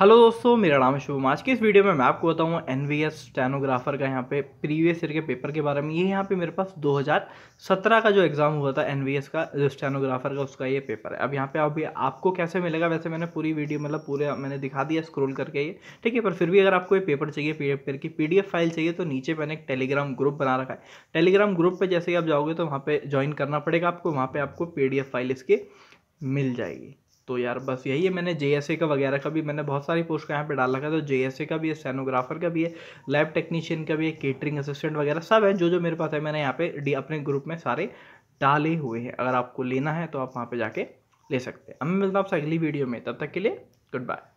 hello दोस्तों मेरा नाम है शुभम आज के इस वीडियो में मैं आपको बताऊँ एन वी एस स्टेनोग्राफर का यहाँ पे प्रीवियस ईयर के पेपर के बारे में ये यहाँ पे मेरे पास 2017 का जो एग्ज़ाम हुआ था एन वी एस का स्टेनोग्राफर का उसका ये पेपर है अब यहाँ पे अभी आपको कैसे मिलेगा वैसे मैंने पूरी वीडियो मतलब पूरे मैंने दिखा दिया स्क्रोल करके ये ठीक है पर फिर भी अगर आपको ये पेपर चाहिए पेपर की पी फाइल चाहिए तो नीचे मैंने एक टेलीग्राम ग्रुप बना रखा है टेलीग्राम ग्रुप पर जैसे ही आप जाओगे तो वहाँ पर ज्वाइन करना पड़ेगा आपको वहाँ पर आपको पी फाइल इसकी मिल जाएगी तो यार बस यही है मैंने जे का वगैरह का भी मैंने बहुत सारी पोस्ट का यहाँ पे डाल रखा है तो जे का भी है सैनोग्राफर का भी है लैब टेक्नीशियन का भी है केटरिंग असिस्टेंट वगैरह सब है जो जो मेरे पास है मैंने यहाँ पे डी अपने ग्रुप में सारे डाले हुए हैं अगर आपको लेना है तो आप वहाँ पर जाके ले सकते हैं अब मैं मिलता हूँ आपसे अगली वीडियो में तब तक के लिए गुड बाय